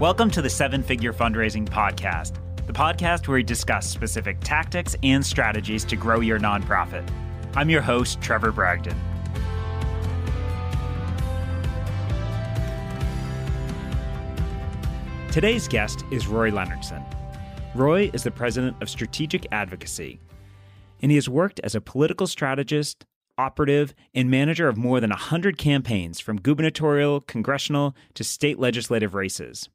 Welcome to the Seven Figure Fundraising Podcast, the podcast where we discuss specific tactics and strategies to grow your nonprofit. I'm your host, Trevor Bragdon. Today's guest is Roy Leonardson. Roy is the president of Strategic Advocacy, and he has worked as a political strategist, operative, and manager of more than 100 campaigns from gubernatorial, congressional, to state legislative races.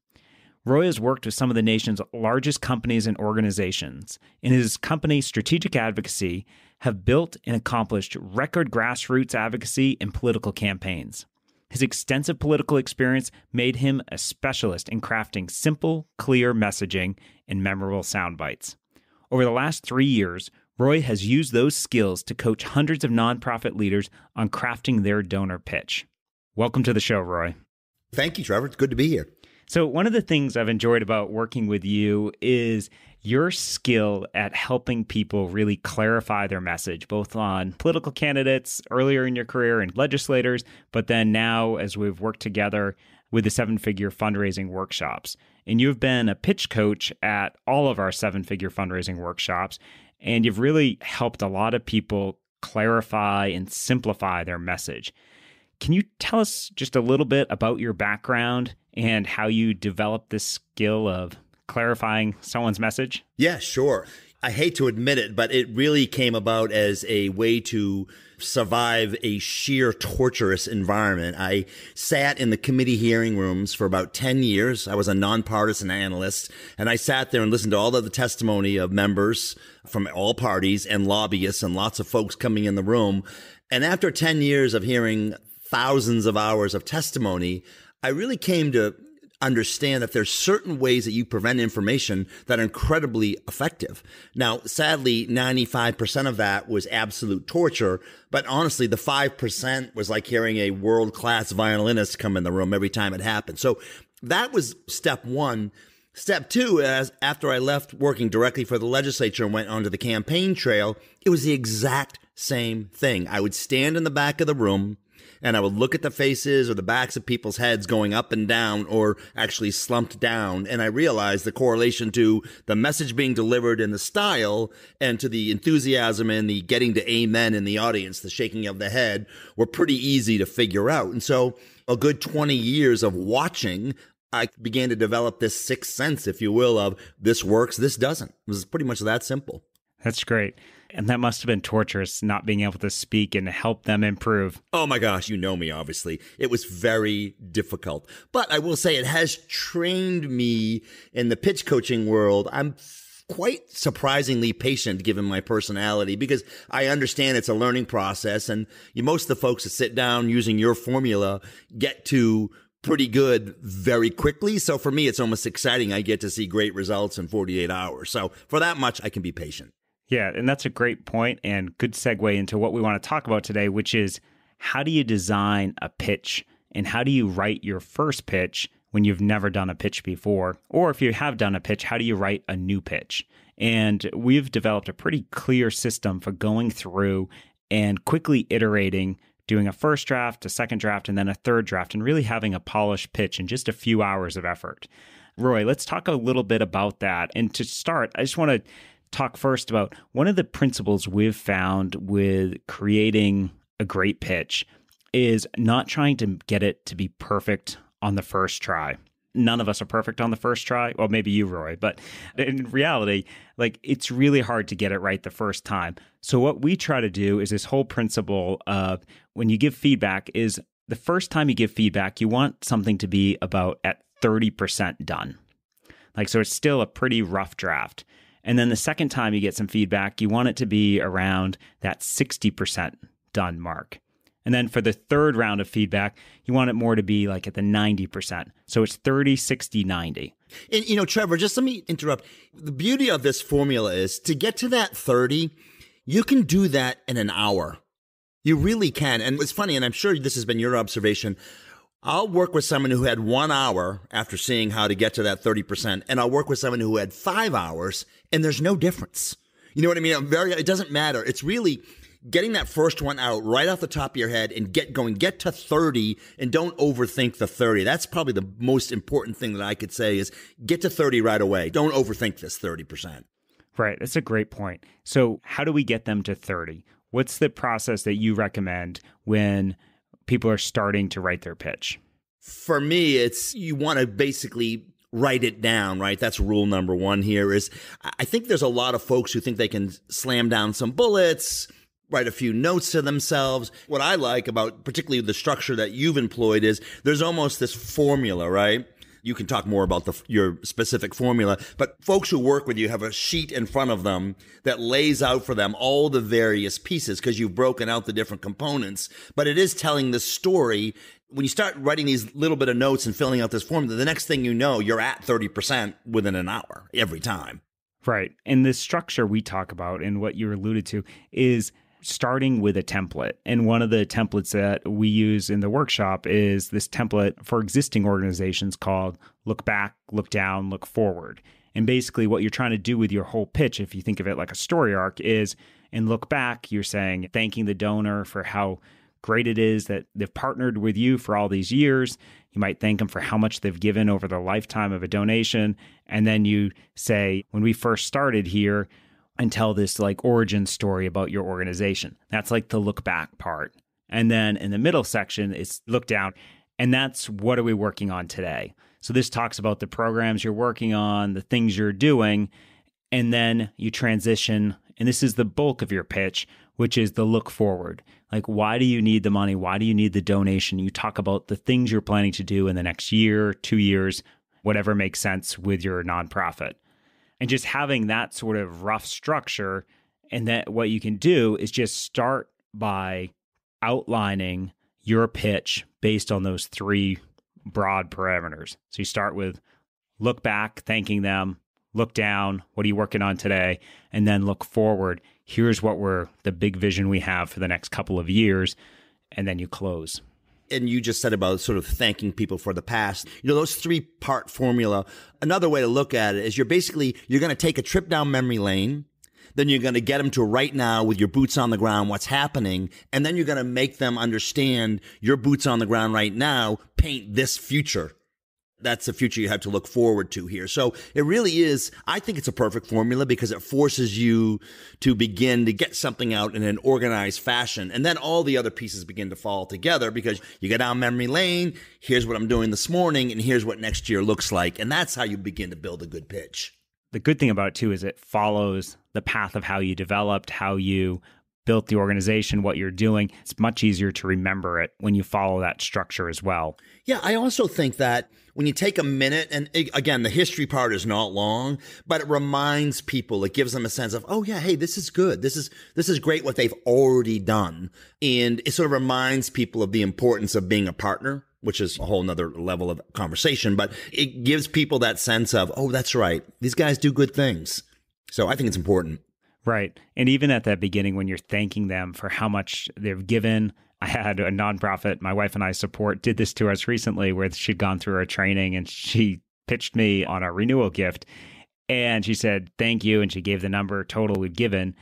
Roy has worked with some of the nation's largest companies and organizations, and his company, Strategic Advocacy, have built and accomplished record grassroots advocacy and political campaigns. His extensive political experience made him a specialist in crafting simple, clear messaging and memorable sound bites. Over the last three years, Roy has used those skills to coach hundreds of nonprofit leaders on crafting their donor pitch. Welcome to the show, Roy. Thank you, Trevor. It's good to be here. So, one of the things I've enjoyed about working with you is your skill at helping people really clarify their message, both on political candidates earlier in your career and legislators, but then now as we've worked together with the seven figure fundraising workshops. And you've been a pitch coach at all of our seven figure fundraising workshops, and you've really helped a lot of people clarify and simplify their message. Can you tell us just a little bit about your background and how you developed this skill of clarifying someone's message? Yeah, sure. I hate to admit it, but it really came about as a way to survive a sheer torturous environment. I sat in the committee hearing rooms for about 10 years. I was a nonpartisan analyst and I sat there and listened to all of the testimony of members from all parties and lobbyists and lots of folks coming in the room. And after 10 years of hearing thousands of hours of testimony, I really came to understand that there's certain ways that you prevent information that are incredibly effective. Now, sadly, 95% of that was absolute torture, but honestly, the 5% was like hearing a world-class violinist come in the room every time it happened. So that was step one. Step two, as after I left working directly for the legislature and went onto the campaign trail, it was the exact same thing. I would stand in the back of the room and I would look at the faces or the backs of people's heads going up and down or actually slumped down. And I realized the correlation to the message being delivered and the style and to the enthusiasm and the getting to amen in the audience, the shaking of the head were pretty easy to figure out. And so a good 20 years of watching I began to develop this sixth sense, if you will, of this works, this doesn't. It was pretty much that simple. That's great. And that must have been torturous not being able to speak and help them improve. Oh my gosh, you know me, obviously. It was very difficult. But I will say it has trained me in the pitch coaching world. I'm quite surprisingly patient given my personality because I understand it's a learning process and most of the folks that sit down using your formula get to pretty good very quickly. So for me, it's almost exciting. I get to see great results in 48 hours. So for that much, I can be patient. Yeah, and that's a great point and good segue into what we want to talk about today, which is how do you design a pitch and how do you write your first pitch when you've never done a pitch before? Or if you have done a pitch, how do you write a new pitch? And we've developed a pretty clear system for going through and quickly iterating, doing a first draft, a second draft, and then a third draft, and really having a polished pitch in just a few hours of effort. Roy, let's talk a little bit about that. And to start, I just want to talk first about one of the principles we've found with creating a great pitch is not trying to get it to be perfect on the first try. None of us are perfect on the first try. Well, maybe you, Roy, but in reality, like it's really hard to get it right the first time. So what we try to do is this whole principle of when you give feedback is the first time you give feedback, you want something to be about at 30% done. Like so it's still a pretty rough draft. And then the second time you get some feedback, you want it to be around that 60% done mark. And then for the third round of feedback, you want it more to be like at the 90%. So it's 30, 60, 90. And, you know, Trevor, just let me interrupt. The beauty of this formula is to get to that 30, you can do that in an hour. You really can. And it's funny, and I'm sure this has been your observation. I'll work with someone who had one hour after seeing how to get to that 30%, and I'll work with someone who had five hours, and there's no difference. You know what I mean? I'm very, it doesn't matter. It's really getting that first one out right off the top of your head and get going, get to 30 and don't overthink the 30. That's probably the most important thing that I could say is get to 30 right away. Don't overthink this 30%. Right. That's a great point. So how do we get them to 30? What's the process that you recommend when people are starting to write their pitch? For me, it's you want to basically write it down, right? That's rule number one here is I think there's a lot of folks who think they can slam down some bullets, write a few notes to themselves. What I like about particularly the structure that you've employed is there's almost this formula, right? you can talk more about the, your specific formula, but folks who work with you have a sheet in front of them that lays out for them all the various pieces because you've broken out the different components, but it is telling the story. When you start writing these little bit of notes and filling out this form, the next thing you know, you're at 30% within an hour every time. Right. And this structure we talk about and what you alluded to is – starting with a template. And one of the templates that we use in the workshop is this template for existing organizations called look back, look down, look forward. And basically, what you're trying to do with your whole pitch, if you think of it like a story arc, is in look back, you're saying thanking the donor for how great it is that they've partnered with you for all these years. You might thank them for how much they've given over the lifetime of a donation. And then you say, when we first started here, and tell this like origin story about your organization. That's like the look back part. And then in the middle section, it's look down. And that's what are we working on today? So this talks about the programs you're working on, the things you're doing, and then you transition. And this is the bulk of your pitch, which is the look forward. Like, why do you need the money? Why do you need the donation? You talk about the things you're planning to do in the next year, two years, whatever makes sense with your nonprofit and just having that sort of rough structure and that what you can do is just start by outlining your pitch based on those three broad parameters. So you start with look back, thanking them, look down, what are you working on today? And then look forward. Here's what we're the big vision we have for the next couple of years. And then you close and you just said about sort of thanking people for the past you know those three part formula another way to look at it is you're basically you're going to take a trip down memory lane then you're going to get them to right now with your boots on the ground what's happening and then you're going to make them understand your boots on the ground right now paint this future that's the future you have to look forward to here. So it really is, I think it's a perfect formula because it forces you to begin to get something out in an organized fashion. And then all the other pieces begin to fall together because you get down memory lane. Here's what I'm doing this morning and here's what next year looks like. And that's how you begin to build a good pitch. The good thing about it too is it follows the path of how you developed, how you built the organization, what you're doing, it's much easier to remember it when you follow that structure as well. Yeah, I also think that when you take a minute, and again, the history part is not long, but it reminds people, it gives them a sense of, oh yeah, hey, this is good. This is, this is great what they've already done. And it sort of reminds people of the importance of being a partner which is a whole nother level of conversation, but it gives people that sense of, oh, that's right. These guys do good things. So I think it's important. Right. And even at that beginning, when you're thanking them for how much they've given, I had a nonprofit my wife and I support did this to us recently where she'd gone through her training and she pitched me on a renewal gift. And she said, thank you. And she gave the number total we'd given.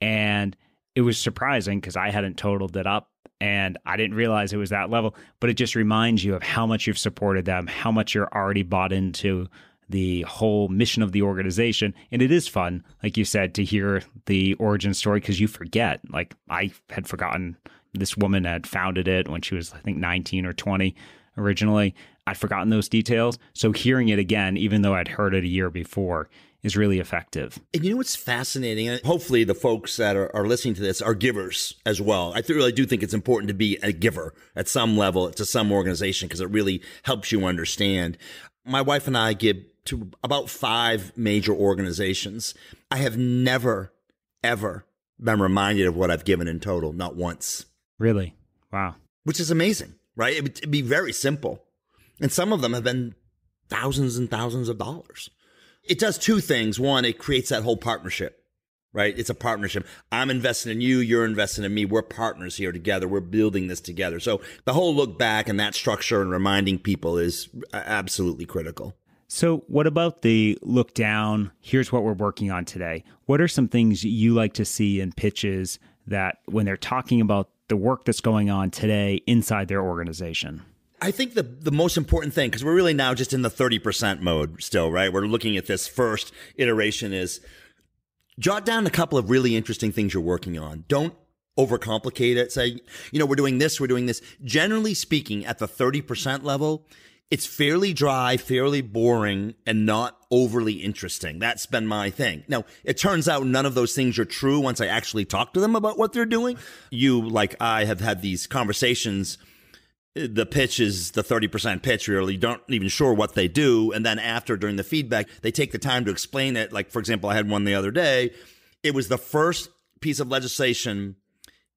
And it was surprising because I hadn't totaled it up and I didn't realize it was that level, but it just reminds you of how much you've supported them, how much you're already bought into the whole mission of the organization. And it is fun, like you said, to hear the origin story because you forget. Like I had forgotten this woman had founded it when she was, I think, 19 or 20 originally. I'd forgotten those details. So hearing it again, even though I'd heard it a year before, is really effective. And you know what's fascinating? Hopefully, the folks that are, are listening to this are givers as well. I really do think it's important to be a giver at some level to some organization because it really helps you understand. My wife and I give to about five major organizations. I have never, ever been reminded of what I've given in total, not once. Really? Wow. Which is amazing, right? It would it'd be very simple. And some of them have been thousands and thousands of dollars. It does two things. One, it creates that whole partnership, right? It's a partnership. I'm investing in you, you're investing in me. We're partners here together. We're building this together. So the whole look back and that structure and reminding people is absolutely critical. So, what about the look down? Here's what we're working on today. What are some things you like to see in pitches that when they're talking about the work that's going on today inside their organization? I think the the most important thing because we're really now just in the 30% mode still, right? We're looking at this first iteration is jot down a couple of really interesting things you're working on. Don't overcomplicate it. Say, you know, we're doing this, we're doing this. Generally speaking, at the 30% level, it's fairly dry, fairly boring, and not overly interesting. That's been my thing. Now, it turns out none of those things are true once I actually talk to them about what they're doing. You, like I, have had these conversations. The pitch is the 30% pitch, really. don't even sure what they do. And then after, during the feedback, they take the time to explain it. Like, for example, I had one the other day. It was the first piece of legislation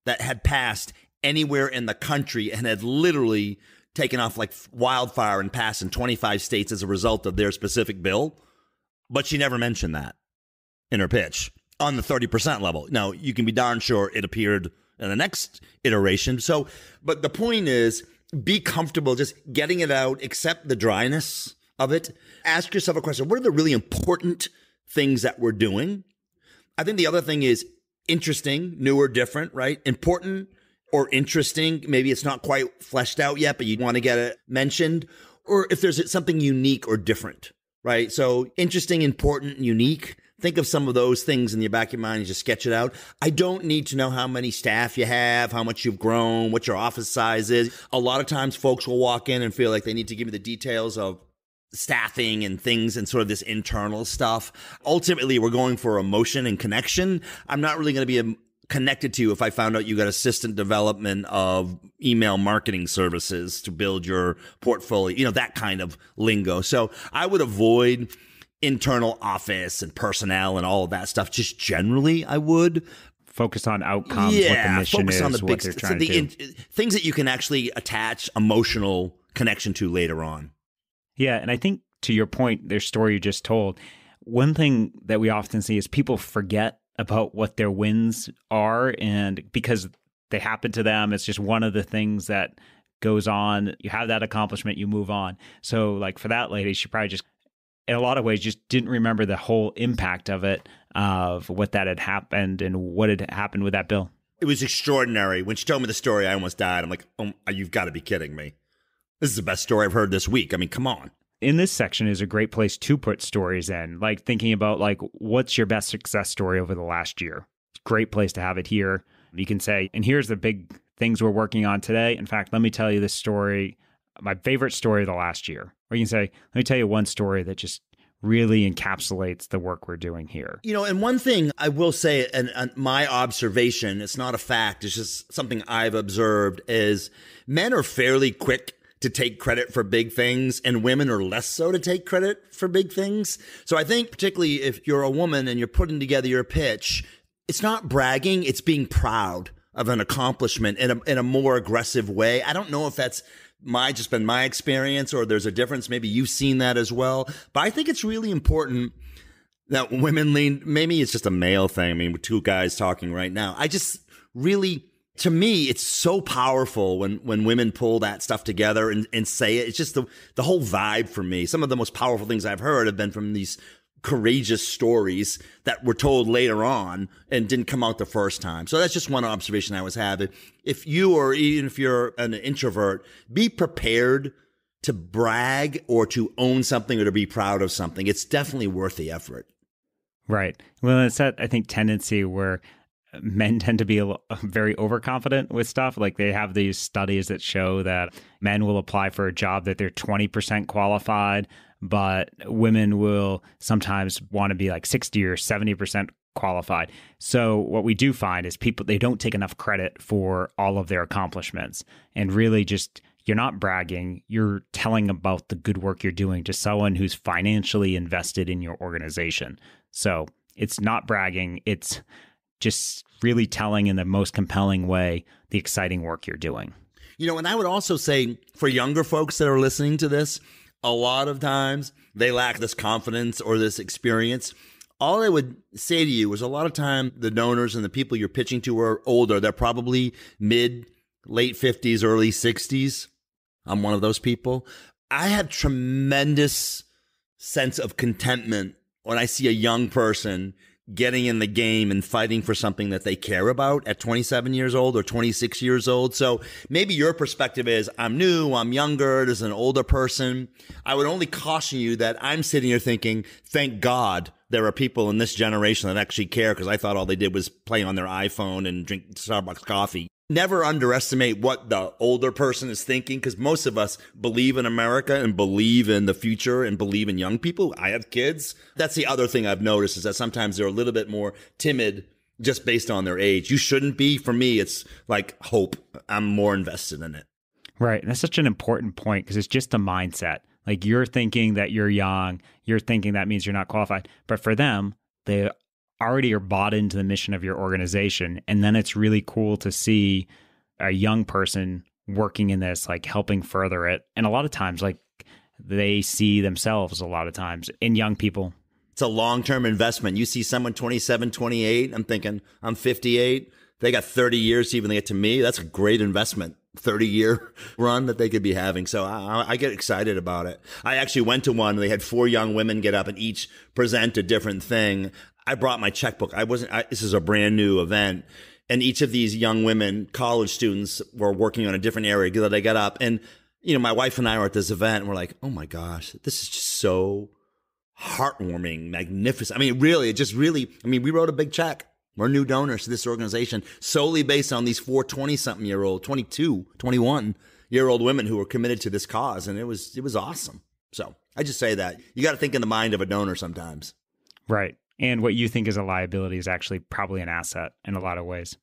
that had passed anywhere in the country and had literally taking off like wildfire and passing 25 states as a result of their specific bill. But she never mentioned that in her pitch on the 30% level. Now, you can be darn sure it appeared in the next iteration. So, but the point is be comfortable just getting it out, accept the dryness of it. Ask yourself a question What are the really important things that we're doing? I think the other thing is interesting, new or different, right? Important, or interesting. Maybe it's not quite fleshed out yet, but you want to get it mentioned, or if there's something unique or different, right? So interesting, important, unique. Think of some of those things in the back of your mind and just sketch it out. I don't need to know how many staff you have, how much you've grown, what your office size is. A lot of times folks will walk in and feel like they need to give me the details of staffing and things and sort of this internal stuff. Ultimately, we're going for emotion and connection. I'm not really going to be connected to you if I found out you got assistant development of email marketing services to build your portfolio, you know, that kind of lingo. So I would avoid internal office and personnel and all of that stuff. Just generally, I would focus on outcomes. Yeah, what the focus is, on the big so the things that you can actually attach emotional connection to later on. Yeah, and I think to your point, their story you just told. One thing that we often see is people forget about what their wins are and because they happen to them it's just one of the things that goes on you have that accomplishment you move on so like for that lady she probably just in a lot of ways just didn't remember the whole impact of it of what that had happened and what had happened with that bill it was extraordinary when she told me the story i almost died i'm like oh, you've got to be kidding me this is the best story i've heard this week i mean come on in this section is a great place to put stories in, like thinking about like what's your best success story over the last year. Great place to have it here. You can say, and here's the big things we're working on today. In fact, let me tell you this story, my favorite story of the last year. Or you can say, let me tell you one story that just really encapsulates the work we're doing here. You know, and one thing I will say, and, and, my observation, it's not a fact, it's just something I've observed, is men are fairly quick to take credit for big things and women are less so to take credit for big things. So I think particularly if you're a woman and you're putting together your pitch, it's not bragging, it's being proud of an accomplishment in a, in a more aggressive way. I don't know if that's my just been my experience or there's a difference maybe you've seen that as well, but I think it's really important that women lean maybe it's just a male thing. I mean, with two guys talking right now. I just really to me, it's so powerful when when women pull that stuff together and, and say it. It's just the the whole vibe for me. Some of the most powerful things I've heard have been from these courageous stories that were told later on and didn't come out the first time. So that's just one observation I was having. If you or even if you're an introvert, be prepared to brag or to own something or to be proud of something. It's definitely worth the effort. Right. Well, it's that I think tendency where men tend to be very overconfident with stuff. Like they have these studies that show that men will apply for a job that they're 20% qualified, but women will sometimes want to be like 60 or 70% qualified. So what we do find is people they don't take enough credit for all of their accomplishments and really just you're not bragging, you're telling about the good work you're doing to someone who's financially invested in your organization. So it's not bragging, it's just really telling in the most compelling way the exciting work you're doing. You know, and I would also say for younger folks that are listening to this, a lot of times they lack this confidence or this experience. All I would say to you is a lot of time the donors and the people you're pitching to are older. They're probably mid, late 50s, early 60s. I'm one of those people. I have tremendous sense of contentment when I see a young person getting in the game and fighting for something that they care about at 27 years old or 26 years old. So maybe your perspective is I'm new, I'm younger, there's an older person. I would only caution you that I'm sitting here thinking, thank God there are people in this generation that actually care because I thought all they did was play on their iPhone and drink Starbucks coffee never underestimate what the older person is thinking because most of us believe in America and believe in the future and believe in young people. I have kids. That's the other thing I've noticed is that sometimes they're a little bit more timid just based on their age. You shouldn't be. For me, it's like hope. I'm more invested in it. Right. And that's such an important point because it's just a mindset. Like you're thinking that you're young, you're thinking that means you're not qualified. But for them, they already are bought into the mission of your organization. And then it's really cool to see a young person working in this, like helping further it. And a lot of times, like they see themselves a lot of times in young people. It's a long term investment. You see someone 27, 28, I'm thinking, I'm 58. They got 30 years to even get to me. That's a great investment. 30 year run that they could be having. So I, I, get excited about it. I actually went to one. They had four young women get up and each present a different thing. I brought my checkbook. I wasn't, I, this is a brand new event. And each of these young women, college students, were working on a different area that I got up. And, you know, my wife and I were at this event and we're like, oh my gosh, this is just so heartwarming, magnificent. I mean, really, it just really, I mean, we wrote a big check. We're new donors to this organization solely based on these four 20 something year old, 22, 21 year old women who were committed to this cause. And it was, it was awesome. So I just say that you got to think in the mind of a donor sometimes. Right. And what you think is a liability is actually probably an asset in a lot of ways.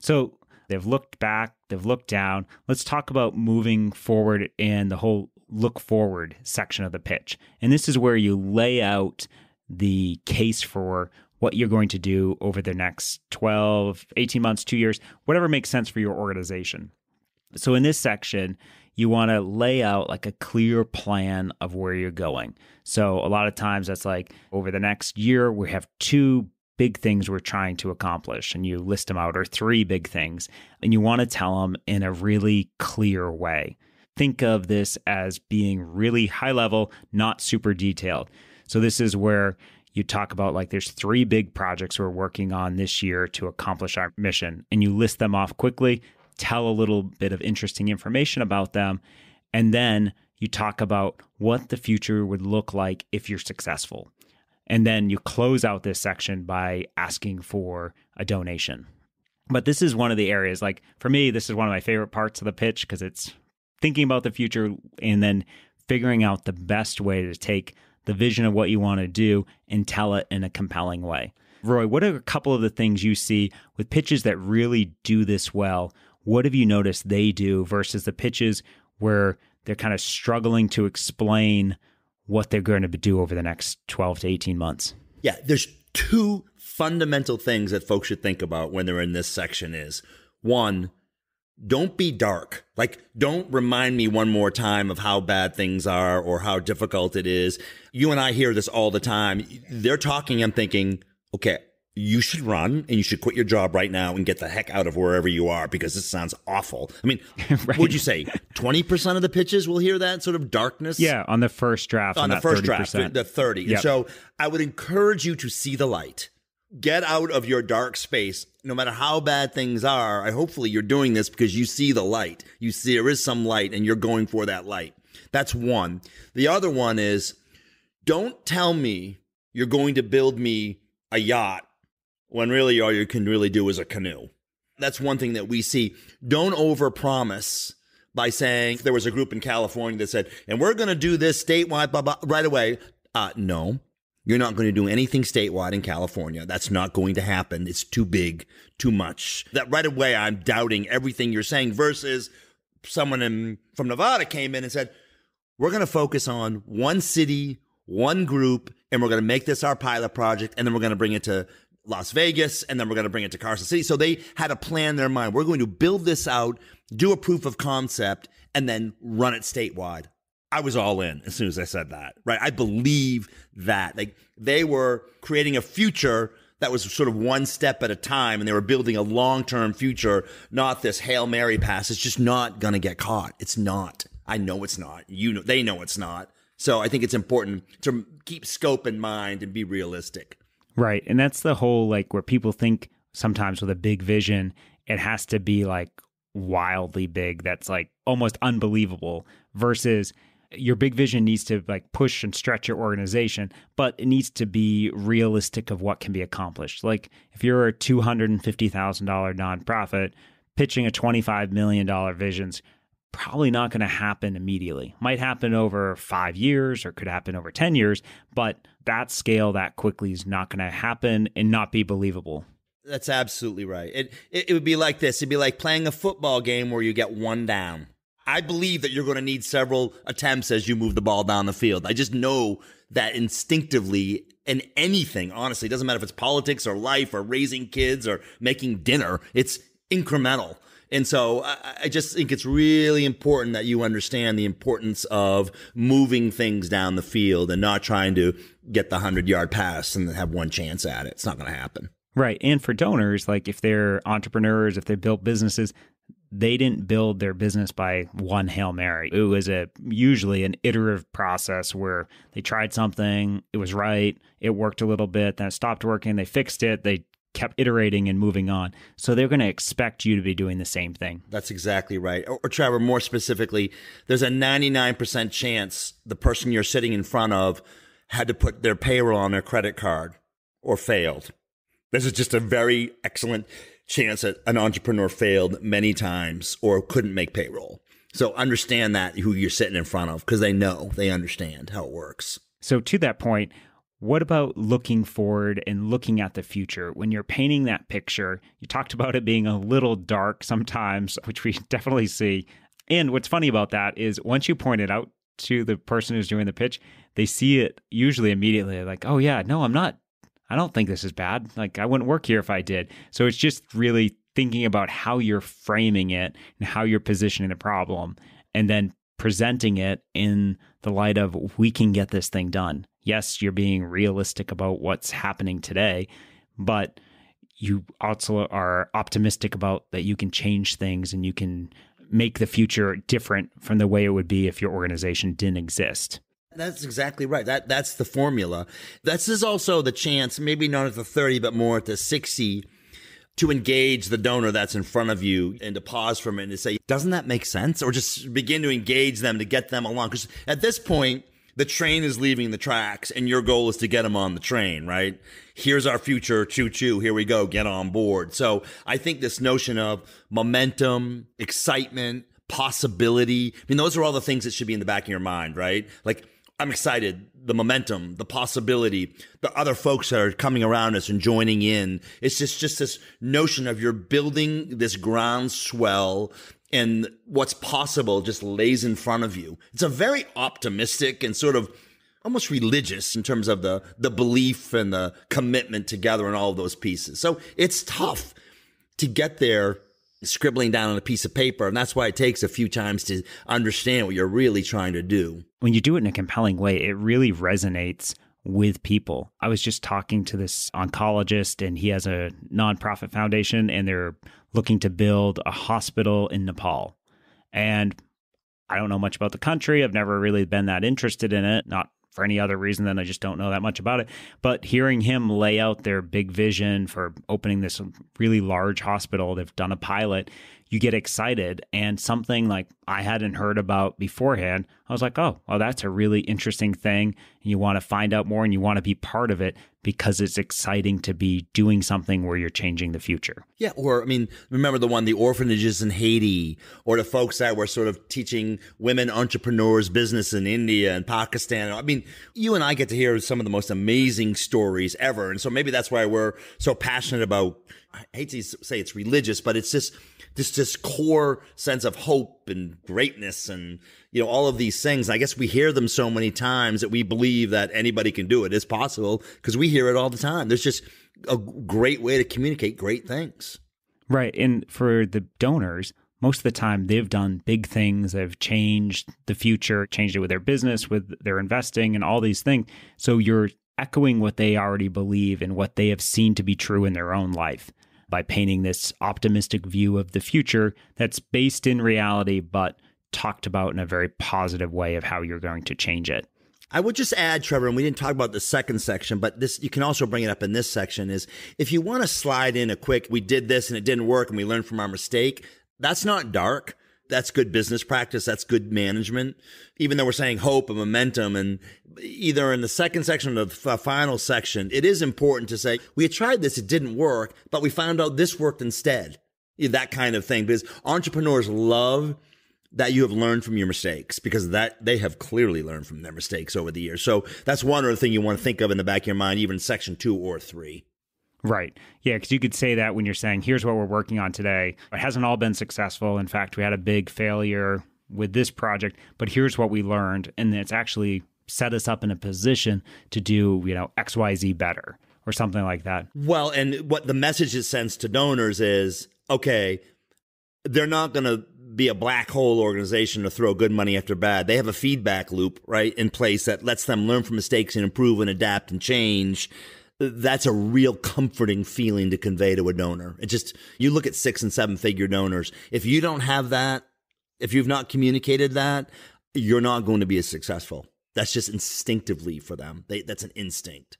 So they've looked back, they've looked down. Let's talk about moving forward and the whole look forward section of the pitch. And this is where you lay out the case for what you're going to do over the next 12, 18 months, two years, whatever makes sense for your organization. So in this section, you want to lay out like a clear plan of where you're going. So a lot of times that's like over the next year, we have two big things we're trying to accomplish and you list them out or three big things and you want to tell them in a really clear way. Think of this as being really high level, not super detailed. So this is where you talk about like there's three big projects we're working on this year to accomplish our mission and you list them off quickly tell a little bit of interesting information about them, and then you talk about what the future would look like if you're successful. And then you close out this section by asking for a donation. But this is one of the areas, like for me, this is one of my favorite parts of the pitch because it's thinking about the future and then figuring out the best way to take the vision of what you want to do and tell it in a compelling way. Roy, what are a couple of the things you see with pitches that really do this well what have you noticed they do versus the pitches where they're kind of struggling to explain what they're going to do over the next 12 to 18 months? Yeah, there's two fundamental things that folks should think about when they're in this section is one, don't be dark. Like, don't remind me one more time of how bad things are or how difficult it is. You and I hear this all the time. They're talking, I'm thinking, okay, you should run and you should quit your job right now and get the heck out of wherever you are because this sounds awful. I mean, right. would you say 20% of the pitches will hear that sort of darkness? Yeah, on the first draft. On the first 30%. draft, the 30. Yep. so I would encourage you to see the light. Get out of your dark space, no matter how bad things are. I hopefully you're doing this because you see the light. You see there is some light and you're going for that light. That's one. The other one is don't tell me you're going to build me a yacht when really all you can really do is a canoe. That's one thing that we see. Don't overpromise by saying there was a group in California that said, and we're going to do this statewide blah, blah, right away. Uh, no, you're not going to do anything statewide in California. That's not going to happen. It's too big, too much. That right away, I'm doubting everything you're saying versus someone in, from Nevada came in and said, we're going to focus on one city, one group, and we're going to make this our pilot project, and then we're going to bring it to Las Vegas, and then we're going to bring it to Carson City. So they had a plan in their mind. We're going to build this out, do a proof of concept, and then run it statewide. I was all in as soon as I said that, right? I believe that. Like they were creating a future that was sort of one step at a time, and they were building a long term future, not this Hail Mary pass. It's just not going to get caught. It's not. I know it's not. You know, they know it's not. So I think it's important to keep scope in mind and be realistic. Right. And that's the whole like where people think sometimes with a big vision, it has to be like wildly big that's like almost unbelievable versus your big vision needs to like push and stretch your organization, but it needs to be realistic of what can be accomplished. Like if you're a $250,000 nonprofit, pitching a $25 million vision's probably not going to happen immediately. Might happen over five years or could happen over 10 years, but that scale that quickly is not going to happen and not be believable. That's absolutely right. It, it, it would be like this it'd be like playing a football game where you get one down. I believe that you're going to need several attempts as you move the ball down the field. I just know that instinctively in anything, honestly, doesn't matter if it's politics or life or raising kids or making dinner, it's incremental. And so I, I just think it's really important that you understand the importance of moving things down the field and not trying to get the 100 yard pass and have one chance at it. It's not going to happen. Right. And for donors, like if they're entrepreneurs, if they built businesses, they didn't build their business by one Hail Mary. It was a usually an iterative process where they tried something, it was right, it worked a little bit, then it stopped working, they fixed it, they kept iterating and moving on. So they're going to expect you to be doing the same thing. That's exactly right. Or, or, Trevor, more specifically, there's a 99% chance the person you're sitting in front of had to put their payroll on their credit card or failed. This is just a very excellent chance that an entrepreneur failed many times or couldn't make payroll. So understand that who you're sitting in front of because they know, they understand how it works. So to that point, what about looking forward and looking at the future? When you're painting that picture, you talked about it being a little dark sometimes, which we definitely see. And what's funny about that is once you point it out to the person who's doing the pitch, they see it usually immediately like, oh, yeah, no, I'm not, I don't think this is bad. Like, I wouldn't work here if I did. So it's just really thinking about how you're framing it and how you're positioning the problem and then presenting it in the light of we can get this thing done yes, you're being realistic about what's happening today, but you also are optimistic about that you can change things and you can make the future different from the way it would be if your organization didn't exist. That's exactly right. That that's the formula. This is also the chance, maybe not at the 30, but more at the 60 to engage the donor that's in front of you and to pause for a minute and say, doesn't that make sense? Or just begin to engage them to get them along. Because at this point, the train is leaving the tracks and your goal is to get them on the train, right? Here's our future. Choo choo. Here we go. Get on board. So I think this notion of momentum, excitement, possibility. I mean, those are all the things that should be in the back of your mind, right? Like, I'm excited. The momentum, the possibility, the other folks that are coming around us and joining in. It's just, just this notion of you're building this groundswell and what's possible just lays in front of you. It's a very optimistic and sort of almost religious in terms of the the belief and the commitment together and all of those pieces. So it's tough to get there scribbling down on a piece of paper and that's why it takes a few times to understand what you're really trying to do. When you do it in a compelling way, it really resonates with people. I was just talking to this oncologist and he has a nonprofit foundation and they're looking to build a hospital in Nepal. And I don't know much about the country. I've never really been that interested in it, not for any other reason than I just don't know that much about it. But hearing him lay out their big vision for opening this really large hospital, they've done a pilot, you get excited. And something like I hadn't heard about beforehand, I was like, oh, well, that's a really interesting thing. And you want to find out more and you want to be part of it, because it's exciting to be doing something where you're changing the future. Yeah, or I mean, remember the one the orphanages in Haiti, or the folks that were sort of teaching women entrepreneurs business in India and Pakistan. I mean, you and I get to hear some of the most amazing stories ever, and so maybe that's why we're so passionate about. I hate to say it's religious, but it's just this this core sense of hope hope and greatness and you know all of these things. I guess we hear them so many times that we believe that anybody can do it. It's possible because we hear it all the time. There's just a great way to communicate great things. Right, and for the donors, most of the time they've done big things they've changed the future changed it with their business with their investing and all these things so you're echoing what they already believe and what they have seen to be true in their own life by painting this optimistic view of the future that's based in reality, but talked about in a very positive way of how you're going to change it. I would just add, Trevor, and we didn't talk about the second section, but this you can also bring it up in this section is if you want to slide in a quick, we did this and it didn't work and we learned from our mistake, that's not dark that's good business practice. That's good management. Even though we're saying hope and momentum and either in the second section or the f- uh, final section, it is important to say, we had tried this. It didn't work, but we found out this worked instead. That kind of thing because entrepreneurs love that you have learned from your mistakes because that they have clearly learned from their mistakes over the years. So that's one other thing you want to think of in the back of your mind, even section two or three. Right. Yeah, because you could say that when you're saying, here's what we're working on today. It hasn't all been successful. In fact, we had a big failure with this project, but here's what we learned. And it's actually set us up in a position to do, you know, XYZ better or something like that. Well, and what the message it sends to donors is okay, they're not going to be a black hole organization to throw good money after bad. They have a feedback loop, right, in place that lets them learn from mistakes and improve and adapt and change that's a real comforting feeling to convey to a donor. It just, you look at six and seven figure donors. If you don't have that, if you've not communicated that, you're not going to be as successful. That's just instinctively for them. They, that's an instinct.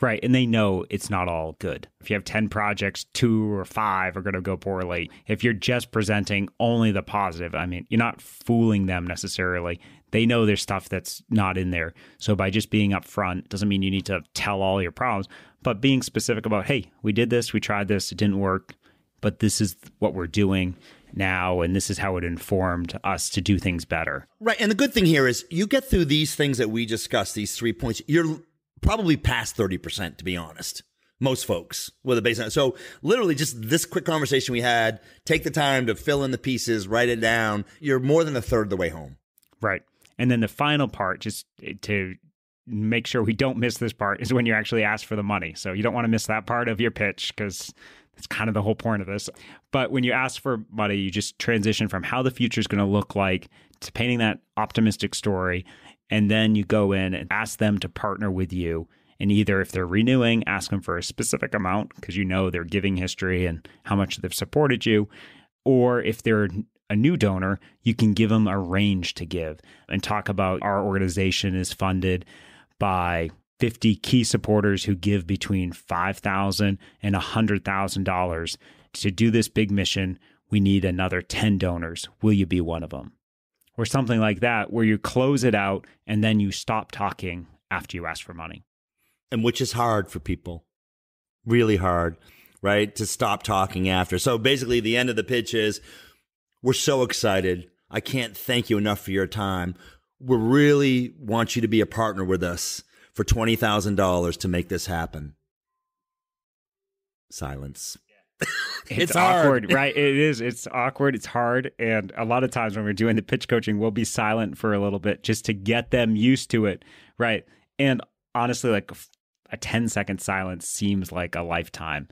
Right. And they know it's not all good. If you have 10 projects, two or five are going to go poorly. If you're just presenting only the positive, I mean, you're not fooling them necessarily. They know there's stuff that's not in there. So by just being upfront doesn't mean you need to tell all your problems, but being specific about, hey, we did this, we tried this, it didn't work, but this is what we're doing now and this is how it informed us to do things better. Right. And the good thing here is you get through these things that we discussed, these three points, you're probably past 30% to be honest most folks with a baseline. So literally just this quick conversation we had, take the time to fill in the pieces, write it down. You're more than a third the way home. Right. And then the final part, just eh, to make sure we don't miss this part, is when you actually ask for the money. So you don't want to miss that part of your pitch because that's kind of the whole point of this. But when you ask for money, you just transition from how the future is going to look like to painting that optimistic story. And then you go in and ask them to partner with you. And either if they're renewing, ask them for a specific amount because you know their giving history and how much they've supported you. Or if they're a new donor, you can give them a range to give and talk about our organization is funded by 50 key supporters who give between $5,000 and $100,000. To do this big mission, we need another 10 donors. Will you be one of them? Or something like that, where you close it out and then you stop talking after you ask for money. And which is hard for people, really hard, right? To stop talking after. So basically, the end of the pitch is we're so excited. I can't thank you enough for your time. We really want you to be a partner with us for $20,000 to make this happen. Silence. it's, it's awkward, right? It is. It's awkward. It's hard. And a lot of times when we're doing the pitch coaching, we'll be silent for a little bit just to get them used to it, right? And honestly, like a 10 second silence seems like a lifetime.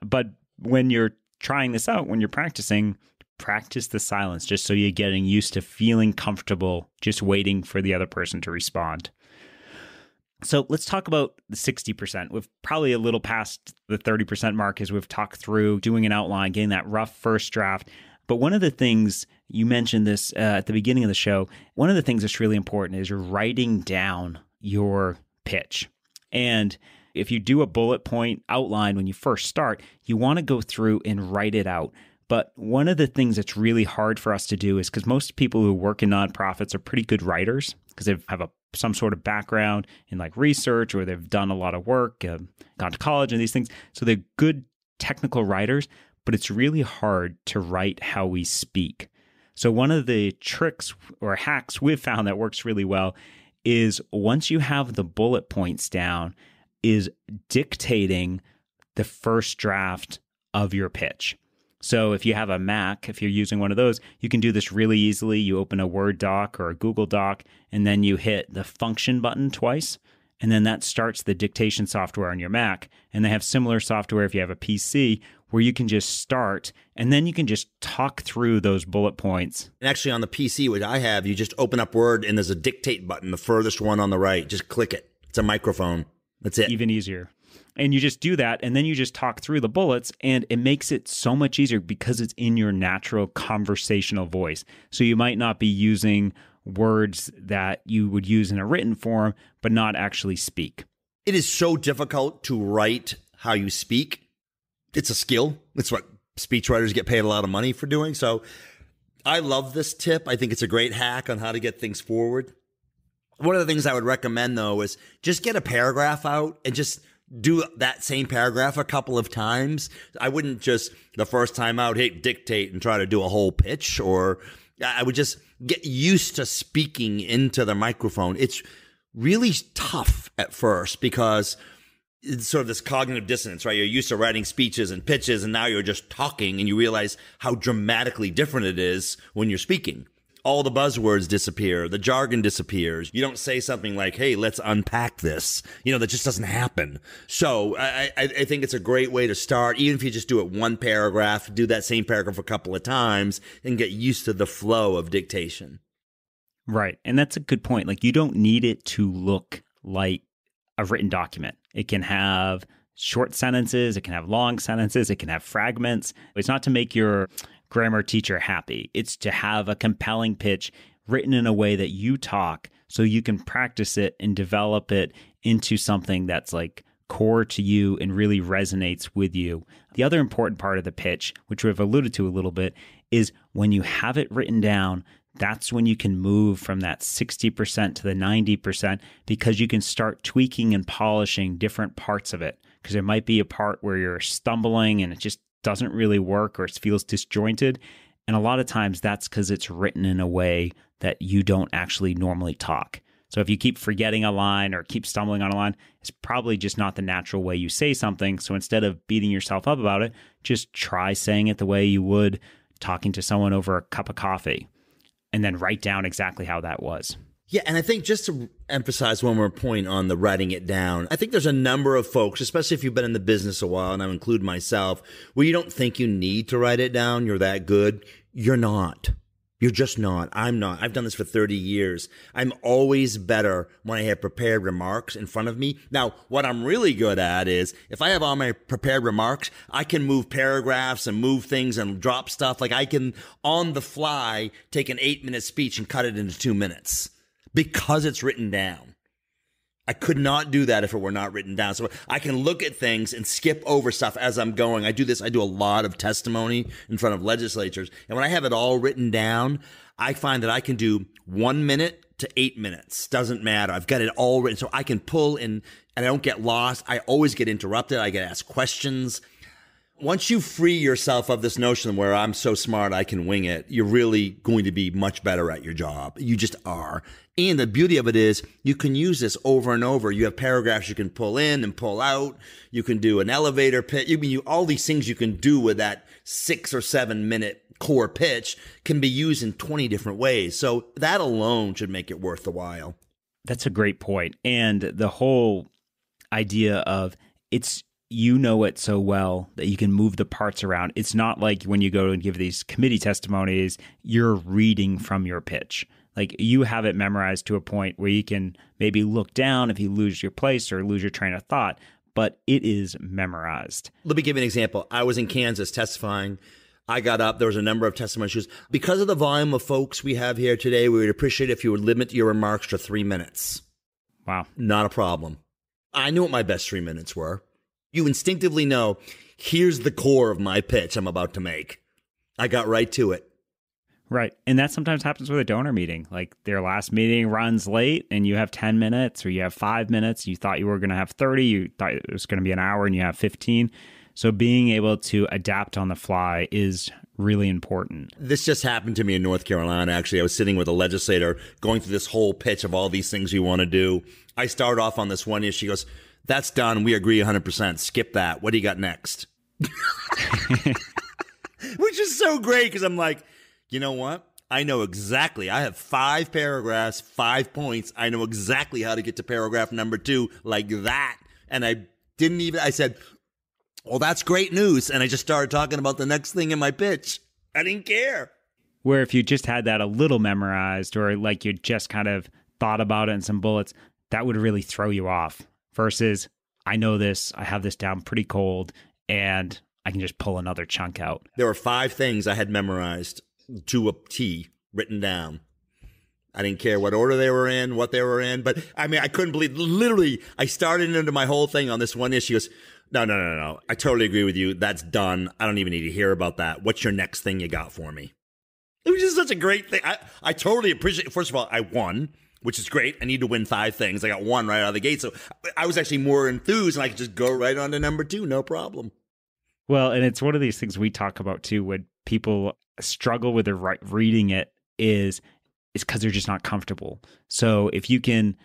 But when you're trying this out, when you're practicing, practice the silence just so you're getting used to feeling comfortable just waiting for the other person to respond. So let's talk about the 60%. We've probably a little past the 30% mark as we've talked through doing an outline, getting that rough first draft. But one of the things you mentioned this uh, at the beginning of the show, one of the things that's really important is you're writing down your pitch. And if you do a bullet point outline when you first start, you want to go through and write it out but one of the things that's really hard for us to do is because most people who work in nonprofits are pretty good writers because they have a some sort of background in like research or they've done a lot of work, uh, gone to college and these things. So they're good technical writers, but it's really hard to write how we speak. So one of the tricks or hacks we've found that works really well is once you have the bullet points down is dictating the first draft of your pitch. So if you have a Mac, if you're using one of those, you can do this really easily. You open a Word doc or a Google doc, and then you hit the function button twice. And then that starts the dictation software on your Mac. And they have similar software if you have a PC where you can just start and then you can just talk through those bullet points. And actually, on the PC, which I have, you just open up Word and there's a dictate button, the furthest one on the right. Just click it. It's a microphone. That's it. Even easier and you just do that and then you just talk through the bullets and it makes it so much easier because it's in your natural conversational voice so you might not be using words that you would use in a written form but not actually speak it is so difficult to write how you speak it's a skill it's what speechwriters get paid a lot of money for doing so i love this tip i think it's a great hack on how to get things forward one of the things I would recommend though is just get a paragraph out and just do that same paragraph a couple of times. I wouldn't just the first time out hit dictate and try to do a whole pitch or I would just get used to speaking into the microphone. It's really tough at first because it's sort of this cognitive dissonance, right? You're used to writing speeches and pitches and now you're just talking and you realize how dramatically different it is when you're speaking all the buzzwords disappear, the jargon disappears. You don't say something like, "Hey, let's unpack this." You know, that just doesn't happen. So I, I, I think it's a great way to start, even if you just do it one paragraph, do that same paragraph a couple of times, and get used to the flow of dictation. Right, and that's a good point. Like you don't need it to look like a written document. It can have short sentences, it can have long sentences, it can have fragments. It's not to make your grammar teacher happy. It's to have a compelling pitch written in a way that you talk so you can practice it and develop it into something that's like core to you and really resonates with you. The other important part of the pitch, which we've alluded to a little bit, is when you have it written down, that's when you can move from that 60% to the 90% because you can start tweaking and polishing different parts of it. Because there might be a part where you're stumbling and it just doesn't really work or it feels disjointed. And a lot of times that's because it's written in a way that you don't actually normally talk. So if you keep forgetting a line or keep stumbling on a line, it's probably just not the natural way you say something. So instead of beating yourself up about it, just try saying it the way you would talking to someone over a cup of coffee and then write down exactly how that was. Yeah, and I think just to emphasize one more point on the writing it down, I think there's a number of folks, especially if you've been in the business a while, and I include myself, where you don't think you need to write it down. You're that good. You're not. You're just not. I'm not. I've done this for 30 years. I'm always better when I have prepared remarks in front of me. Now, what I'm really good at is if I have all my prepared remarks, I can move paragraphs and move things and drop stuff. Like I can on the fly take an eight minute speech and cut it into two minutes because it's written down. I could not do that if it were not written down. So I can look at things and skip over stuff as I'm going. I do this. I do a lot of testimony in front of legislatures. And when I have it all written down, I find that I can do one minute to eight minutes. Doesn't matter. I've got it all written. So I can pull in and I don't get lost. I always get interrupted. I get asked questions. Once you free yourself of this notion where I'm so smart, I can wing it, you're really going to be much better at your job. You just are. And the beauty of it is you can use this over and over. You have paragraphs you can pull in and pull out. You can do an elevator pitch. You mean you, all these things you can do with that six or seven minute core pitch can be used in 20 different ways. So that alone should make it worth the while. That's a great point. And the whole idea of it's you know it so well that you can move the parts around. It's not like when you go and give these committee testimonies, you're reading from your pitch. Like you have it memorized to a point where you can maybe look down if you lose your place or lose your train of thought, but it is memorized. Let me give you an example. I was in Kansas testifying. I got up. There was a number of testimony issues. Because of the volume of folks we have here today, we would appreciate if you would limit your remarks to three minutes. Wow. Not a problem. I knew what my best three minutes were. You instinctively know here's the core of my pitch I'm about to make. I got right to it. Right. And that sometimes happens with a donor meeting. Like their last meeting runs late and you have 10 minutes or you have five minutes. You thought you were going to have 30, you thought it was going to be an hour and you have 15. So being able to adapt on the fly is really important. This just happened to me in North Carolina, actually. I was sitting with a legislator going through this whole pitch of all these things we want to do. I start off on this one issue. She goes, that's done. We agree 100%. Skip that. What do you got next? Which is so great because I'm like, you know what? I know exactly. I have five paragraphs, five points. I know exactly how to get to paragraph number two like that. And I didn't even, I said, well, that's great news. And I just started talking about the next thing in my pitch. I didn't care. Where if you just had that a little memorized or like you just kind of thought about it in some bullets, that would really throw you off versus I know this, I have this down pretty cold, and I can just pull another chunk out. There were five things I had memorized to a T written down. I didn't care what order they were in, what they were in, but I mean, I couldn't believe. Literally, I started into my whole thing on this one issue. Goes, no, no, no, no. I totally agree with you. That's done. I don't even need to hear about that. What's your next thing you got for me? It was just such a great thing. I, I totally appreciate. First of all, I won which is great. I need to win five things. I got one right out of the gate. So I was actually more enthused and I could just go right on to number two, no problem. Well, and it's one of these things we talk about too when people struggle with the right reading it is it's because they're just not comfortable. So if you can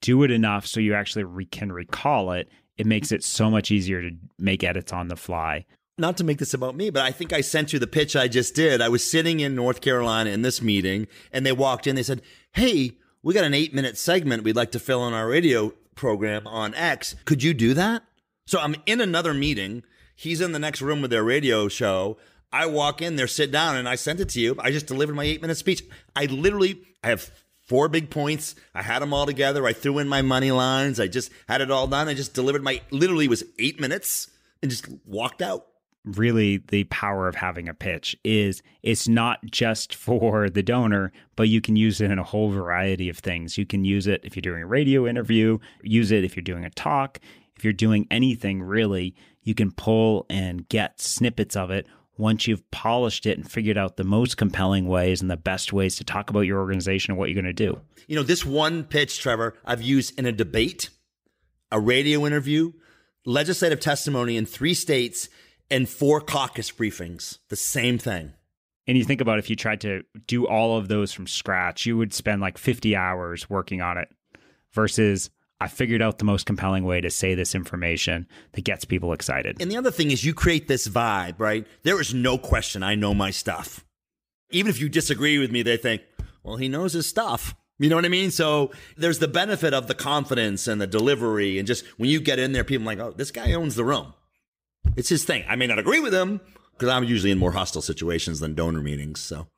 do it enough so you actually re- can recall it, it makes it so much easier to make edits on the fly not to make this about me, but I think I sent you the pitch I just did. I was sitting in North Carolina in this meeting and they walked in. They said, Hey, we got an eight minute segment we'd like to fill in our radio program on X. Could you do that? So I'm in another meeting. He's in the next room with their radio show. I walk in there, sit down, and I sent it to you. I just delivered my eight minute speech. I literally, I have four big points. I had them all together. I threw in my money lines. I just had it all done. I just delivered my, literally was eight minutes and just walked out really the power of having a pitch is it's not just for the donor but you can use it in a whole variety of things you can use it if you're doing a radio interview use it if you're doing a talk if you're doing anything really you can pull and get snippets of it once you've polished it and figured out the most compelling ways and the best ways to talk about your organization and what you're going to do you know this one pitch trevor i've used in a debate a radio interview legislative testimony in three states and four caucus briefings, the same thing. And you think about if you tried to do all of those from scratch, you would spend like 50 hours working on it versus I figured out the most compelling way to say this information that gets people excited. And the other thing is you create this vibe, right? There is no question I know my stuff. Even if you disagree with me, they think, well, he knows his stuff. You know what I mean? So there's the benefit of the confidence and the delivery. And just when you get in there, people like, oh, this guy owns the room. It's his thing. I may not agree with him because I'm usually in more hostile situations than donor meetings. So,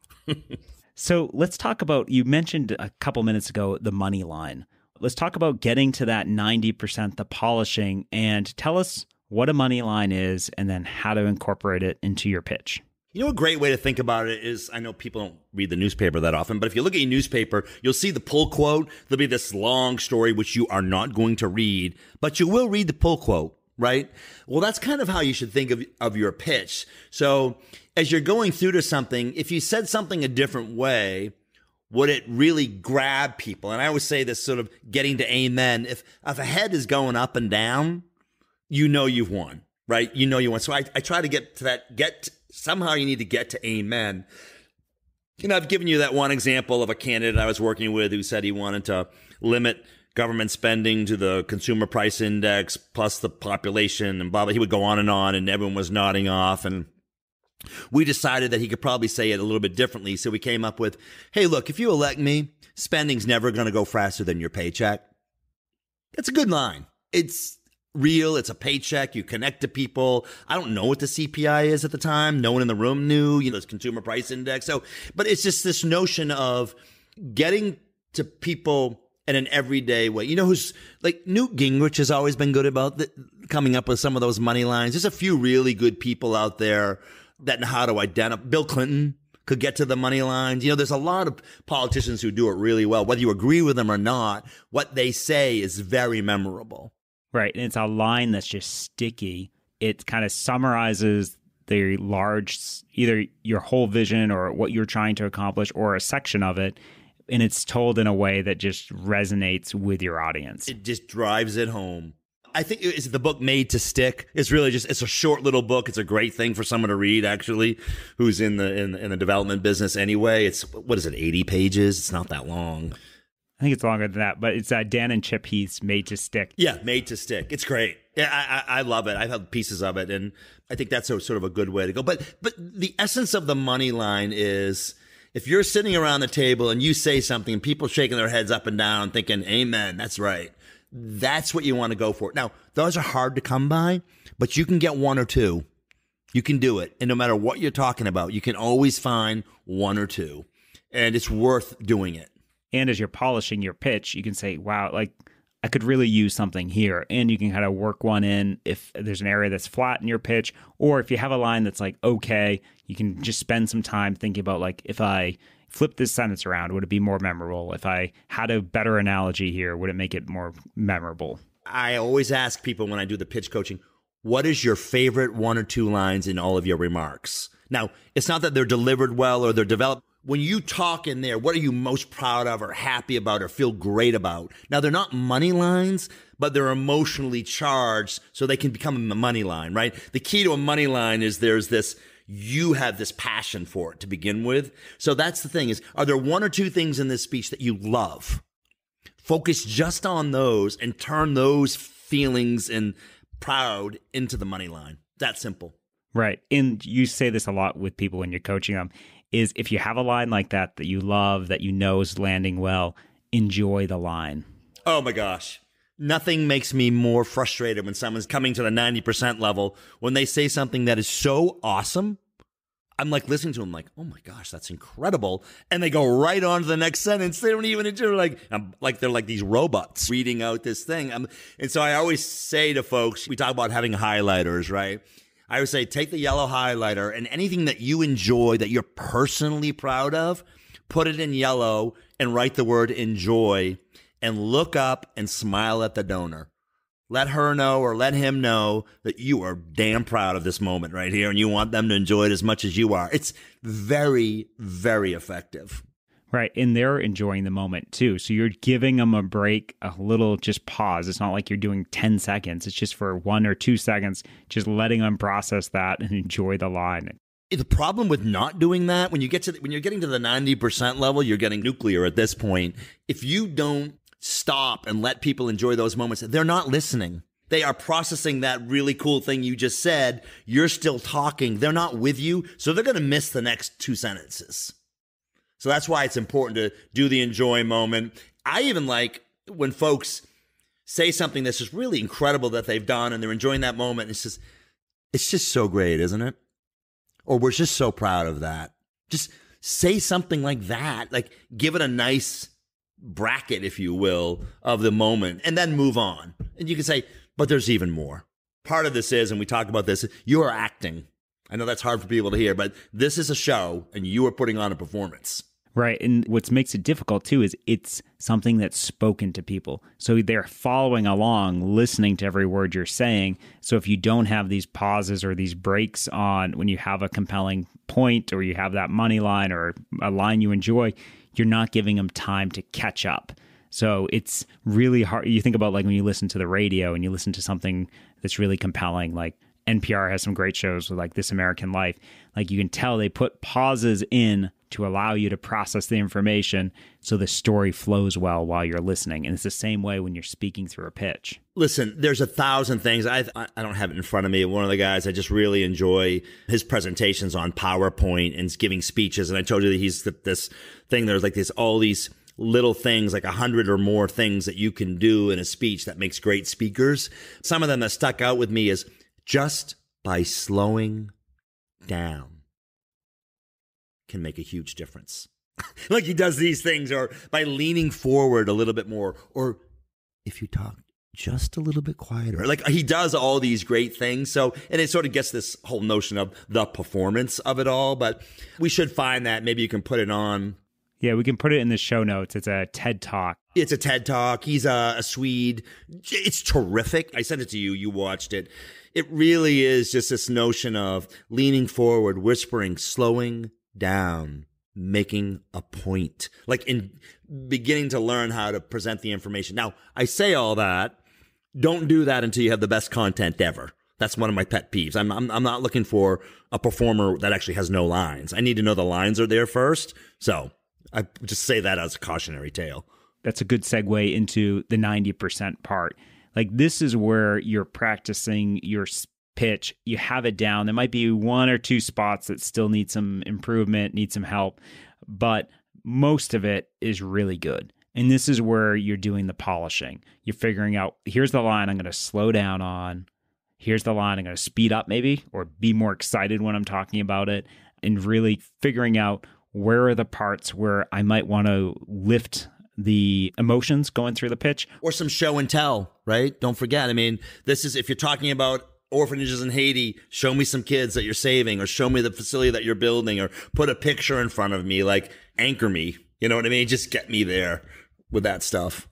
so let's talk about. You mentioned a couple minutes ago the money line. Let's talk about getting to that 90%, the polishing, and tell us what a money line is and then how to incorporate it into your pitch. You know, a great way to think about it is I know people don't read the newspaper that often, but if you look at your newspaper, you'll see the pull quote. There'll be this long story, which you are not going to read, but you will read the pull quote right? Well, that's kind of how you should think of, of your pitch. So as you're going through to something, if you said something a different way, would it really grab people? And I always say this sort of getting to amen. If if a head is going up and down, you know you've won, right? You know you won. So I, I try to get to that get somehow you need to get to amen. You know, I've given you that one example of a candidate I was working with who said he wanted to limit government spending to the consumer price index plus the population and blah blah. He would go on and on, and everyone was nodding off and. We decided that he could probably say it a little bit differently. So we came up with, Hey, look, if you elect me, spending's never going to go faster than your paycheck. That's a good line. It's real. It's a paycheck. You connect to people. I don't know what the CPI is at the time. No one in the room knew, you know, this consumer price index. So, but it's just this notion of getting to people in an everyday way. You know who's like Newt Gingrich has always been good about the, coming up with some of those money lines. There's a few really good people out there that know how to identify. Bill Clinton could get to the money lines. You know, there's a lot of politicians who do it really well. Whether you agree with them or not, what they say is very memorable. Right. And it's a line that's just sticky. It kind of summarizes the large, either your whole vision or what you're trying to accomplish or a section of it and it's told in a way that just resonates with your audience. It just drives it home. I think is the book made to stick. It's really just it's a short little book. It's a great thing for someone to read actually, who's in the in, in the development business anyway. It's what is it, eighty pages? It's not that long. I think it's longer than that, but it's uh, Dan and Chip Heath's "Made to Stick." Yeah, "Made to Stick." It's great. Yeah, I, I, I love it. I've had pieces of it, and I think that's a, sort of a good way to go. But but the essence of the money line is if you're sitting around the table and you say something and people shaking their heads up and down thinking, amen, that's right. That's what you want to go for. Now, those are hard to come by, but you can get one or two. You can do it. And no matter what you're talking about, you can always find one or two. And it's worth doing it. And as you're polishing your pitch, you can say, wow, like I could really use something here. And you can kind of work one in if there's an area that's flat in your pitch, or if you have a line that's like, okay, you can just spend some time thinking about like, if I flip this sentence around, would it be more memorable? If I had a better analogy here, would it make it more memorable? I always ask people when I do the pitch coaching, what is your favorite one or two lines in all of your remarks? Now, it's not that they're delivered well or they're developed when you talk in there, what are you most proud of or happy about or feel great about? Now, they're not money lines, but they're emotionally charged so they can become a money line, right? The key to a money line is there's this, you have this passion for it to begin with. So that's the thing is, are there one or two things in this speech that you love? Focus just on those and turn those feelings and proud into the money line. That simple. Right. And you say this a lot with people when you're coaching them is if you have a line like that that you love, that you know is landing well, enjoy the line. Oh my gosh. Nothing makes me more frustrated when someone's coming to the 90% level when they say something that is so awesome. I'm like listening to them, like, oh my gosh, that's incredible. And they go right on to the next sentence. They don't even do like, I'm, like they're like these robots reading out this thing. I'm, and so I always say to folks, we talk about having highlighters, right? I would say take the yellow highlighter and anything that you enjoy that you're personally proud of, put it in yellow and write the word enjoy and look up and smile at the donor. Let her know or let him know that you are damn proud of this moment right here and you want them to enjoy it as much as you are. It's very, very effective. Right. And they're enjoying the moment too. So you're giving them a break, a little just pause. It's not like you're doing 10 seconds, it's just for one or two seconds, just letting them process that and enjoy the line. The problem with not doing that when you get to the, when you're getting to the 90% level, you're getting nuclear at this point. If you don't stop and let people enjoy those moments, they're not listening they are processing that really cool thing you just said. You're still talking. They're not with you. So they're going to miss the next two sentences. So that's why it's important to do the enjoy moment. I even like when folks say something that's just really incredible that they've done and they're enjoying that moment. It's just, it's just so great, isn't it? Or we're just so proud of that. Just say something like that. Like give it a nice bracket, if you will, of the moment and then move on. And you can say, but there's even more. Part of this is, and we talked about this, you are acting. I know that's hard for people to hear, but this is a show and you are putting on a performance. Right. And what makes it difficult too is it's something that's spoken to people. So they're following along, listening to every word you're saying. So if you don't have these pauses or these breaks on when you have a compelling point or you have that money line or a line you enjoy, you're not giving them time to catch up. So it's really hard. You think about like when you listen to the radio and you listen to something that's really compelling, like NPR has some great shows with like This American Life. Like you can tell they put pauses in to allow you to process the information so the story flows well while you're listening. And it's the same way when you're speaking through a pitch. Listen, there's a thousand things. I, I don't have it in front of me. One of the guys, I just really enjoy his presentations on PowerPoint and giving speeches. And I told you that he's this thing, there's like this, all these little things, like a hundred or more things that you can do in a speech that makes great speakers. Some of them that stuck out with me is just by slowing down can make a huge difference. like he does these things, or by leaning forward a little bit more, or if you talk just a little bit quieter. Like he does all these great things. So, and it sort of gets this whole notion of the performance of it all, but we should find that. Maybe you can put it on. Yeah, we can put it in the show notes. It's a TED Talk. It's a TED Talk. He's a, a Swede. It's terrific. I sent it to you. You watched it. It really is just this notion of leaning forward, whispering, slowing down, making a point, like in beginning to learn how to present the information. Now, I say all that. Don't do that until you have the best content ever. That's one of my pet peeves. I'm, I'm, I'm not looking for a performer that actually has no lines. I need to know the lines are there first. So I just say that as a cautionary tale. That's a good segue into the 90% part. Like, this is where you're practicing your pitch, you have it down. There might be one or two spots that still need some improvement, need some help, but most of it is really good. And this is where you're doing the polishing. You're figuring out here's the line I'm going to slow down on. Here's the line I'm going to speed up, maybe, or be more excited when I'm talking about it. And really figuring out where are the parts where I might want to lift the emotions going through the pitch. Or some show and tell, right? Don't forget. I mean, this is if you're talking about orphanages in Haiti, show me some kids that you're saving or show me the facility that you're building or put a picture in front of me, like anchor me. You know what I mean? Just get me there with that stuff.